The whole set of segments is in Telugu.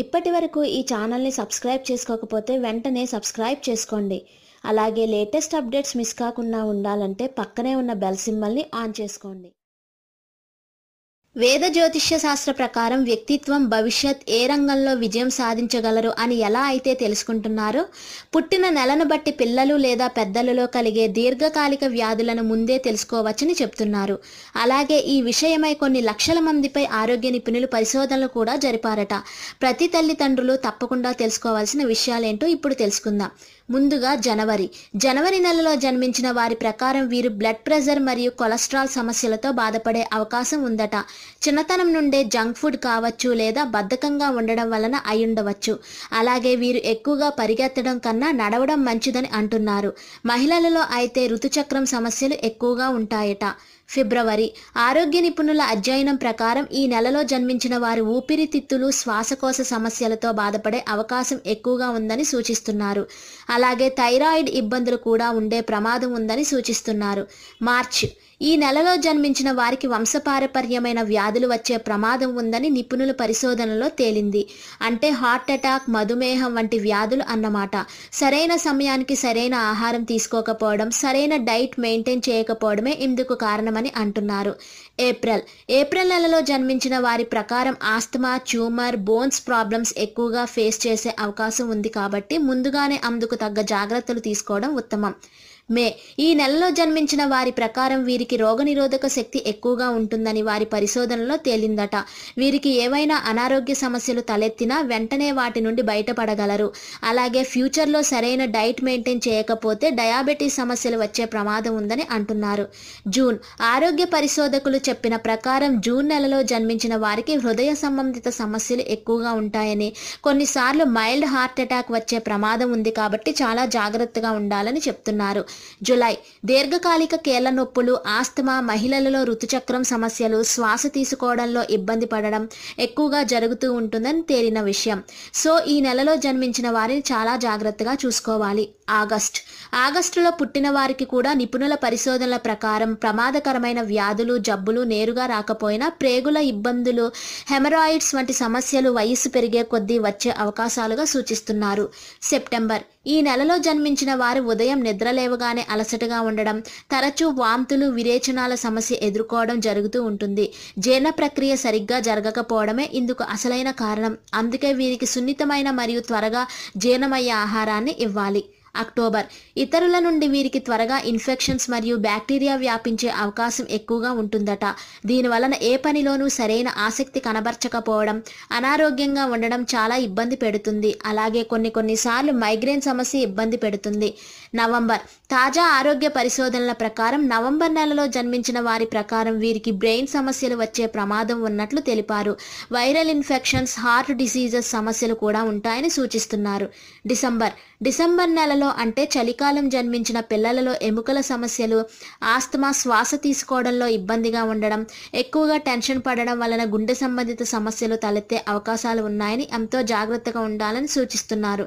ఇప్పటి వరకు ఈ ఛానల్ని సబ్స్క్రైబ్ చేసుకోకపోతే వెంటనే సబ్స్క్రైబ్ చేసుకోండి అలాగే లేటెస్ట్ అప్డేట్స్ మిస్ కాకుండా ఉండాలంటే పక్కనే ఉన్న బెల్ సిమ్మల్ని ఆన్ చేసుకోండి వేద జ్యోతిష్య శాస్త్ర ప్రకారం వ్యక్తిత్వం భవిష్యత్ ఏ రంగంలో విజయం సాధించగలరు అని ఎలా అయితే తెలుసుకుంటున్నారో పుట్టిన నెలను బట్టి పిల్లలు లేదా పెద్దలలో కలిగే దీర్ఘకాలిక వ్యాధులను ముందే తెలుసుకోవచ్చని చెప్తున్నారు అలాగే ఈ విషయమై కొన్ని లక్షల మందిపై ఆరోగ్య నిపుణులు పరిశోధనలు కూడా జరిపారట ప్రతి తల్లిదండ్రులు తప్పకుండా తెలుసుకోవాల్సిన విషయాలేంటో ఇప్పుడు తెలుసుకుందాం ముందుగా జనవరి జనవరి నెలలో జన్మించిన వారి ప్రకారం వీరు బ్లడ్ ప్రెషర్ మరియు కొలెస్ట్రాల్ సమస్యలతో బాధపడే అవకాశం ఉందట చిన్నతనం నుండే జంక్ ఫుడ్ కావచ్చు లేదా బద్ధకంగా ఉండడం వలన అయ్యుండవచ్చు అలాగే వీరు ఎక్కువగా పరిగెత్తడం కన్నా నడవడం మంచిదని అంటున్నారు మహిళలలో అయితే ఋతుచక్రం సమస్యలు ఎక్కువగా ఉంటాయట ఫిబ్రవరి ఆరోగ్య నిపుణుల అధ్యయనం ప్రకారం ఈ నెలలో జన్మించిన వారి ఊపిరితిత్తులు శ్వాసకోశ సమస్యలతో బాధపడే అవకాశం ఎక్కువగా ఉందని సూచిస్తున్నారు అలాగే థైరాయిడ్ ఇబ్బందులు కూడా ఉండే ప్రమాదం ఉందని సూచిస్తున్నారు మార్చ్ ఈ నెలలో జన్మించిన వారికి వంశపారపర్యమైన వ్యాధులు వచ్చే ప్రమాదం ఉందని నిపుణుల పరిశోధనలో తేలింది అంటే హార్ట్ అటాక్ మధుమేహం వంటి వ్యాధులు అన్నమాట సరైన సమయానికి సరైన ఆహారం తీసుకోకపోవడం సరైన డైట్ మెయింటైన్ చేయకపోవడమే ఇందుకు కారణమని అని అంటున్నారు ఏప్రిల్ ఏప్రిల్ నెలలో జన్మించిన వారి ప్రకారం ఆస్తమా ట్యూమర్ బోన్స్ ప్రాబ్లమ్స్ ఎక్కువగా ఫేస్ చేసే అవకాశం ఉంది కాబట్టి ముందుగానే అందుకు తగ్గ జాగ్రత్తలు తీసుకోవడం ఉత్తమం మే ఈ నెలలో జన్మించిన వారి ప్రకారం వీరికి రోగనిరోధక శక్తి ఎక్కువగా ఉంటుందని వారి పరిశోధనలో తేలిందట వీరికి ఏవైనా అనారోగ్య సమస్యలు తలెత్తినా వెంటనే వాటి నుండి బయటపడగలరు అలాగే ఫ్యూచర్లో సరైన డైట్ మెయింటైన్ చేయకపోతే డయాబెటీస్ సమస్యలు వచ్చే ప్రమాదం ఉందని అంటున్నారు జూన్ ఆరోగ్య పరిశోధకులు చెప్పిన ప్రకారం జూన్ నెలలో జన్మించిన వారికి హృదయ సంబంధిత సమస్యలు ఎక్కువగా ఉంటాయని కొన్నిసార్లు మైల్డ్ హార్ట్ అటాక్ వచ్చే ప్రమాదం ఉంది కాబట్టి చాలా జాగ్రత్తగా ఉండాలని చెప్తున్నారు జులై దీర్ఘకాలిక కీళ్ల నొప్పులు ఆస్తమా మహిళలలో రుతుచక్రం సమస్యలు శ్వాస తీసుకోవడంలో ఇబ్బంది పడడం ఎక్కువగా జరుగుతూ ఉంటుందని తేలిన విషయం సో ఈ నెలలో జన్మించిన వారిని చాలా జాగ్రత్తగా చూసుకోవాలి ఆగస్ట్ ఆగస్టులో పుట్టిన వారికి కూడా నిపుణుల పరిశోధనల ప్రకారం ప్రమాదకరమైన వ్యాధులు జబ్బులు నేరుగా రాకపోయినా ప్రేగుల ఇబ్బందులు హెమరాయిడ్స్ వంటి సమస్యలు వయస్సు పెరిగే కొద్దీ వచ్చే అవకాశాలుగా సూచిస్తున్నారు సెప్టెంబర్ ఈ నెలలో జన్మించిన వారు ఉదయం నిద్రలేవగానే అలసటగా ఉండడం తరచూ వాంతులు విరేచనాల సమస్య ఎదుర్కోవడం జరుగుతూ ఉంటుంది జీర్ణ ప్రక్రియ సరిగ్గా జరగకపోవడమే ఇందుకు అసలైన కారణం అందుకే వీరికి సున్నితమైన మరియు త్వరగా జీర్ణమయ్యే ఆహారాన్ని ఇవ్వాలి అక్టోబర్ ఇతరుల నుండి వీరికి త్వరగా ఇన్ఫెక్షన్స్ మరియు బ్యాక్టీరియా వ్యాపించే అవకాశం ఎక్కువగా ఉంటుందట దీనివలన ఏ పనిలోనూ సరైన ఆసక్తి కనబరచకపోవడం అనారోగ్యంగా ఉండడం చాలా ఇబ్బంది పెడుతుంది అలాగే కొన్ని కొన్నిసార్లు మైగ్రేన్ సమస్య ఇబ్బంది పెడుతుంది నవంబర్ తాజా ఆరోగ్య పరిశోధనల ప్రకారం నవంబర్ నెలలో జన్మించిన వారి ప్రకారం వీరికి బ్రెయిన్ సమస్యలు వచ్చే ప్రమాదం ఉన్నట్లు తెలిపారు వైరల్ ఇన్ఫెక్షన్స్ హార్ట్ డిసీజెస్ సమస్యలు కూడా ఉంటాయని సూచిస్తున్నారు డిసెంబర్ డిసెంబర్ నెలలో పిల్లలలో అంటే చలికాలం జన్మించిన పిల్లలలో ఎముకల సమస్యలు ఆస్తమా శ్వాస తీసుకోవడంలో ఇబ్బందిగా ఉండడం ఎక్కువగా టెన్షన్ పడడం వలన గుండె సంబంధిత సమస్యలు తలెత్తే అవకాశాలు ఉన్నాయని ఎంతో జాగ్రత్తగా ఉండాలని సూచిస్తున్నారు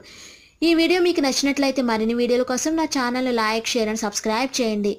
ఈ వీడియో మీకు నచ్చినట్లయితే మరిన్ని వీడియోల కోసం నా channel like share and subscribe చేయండి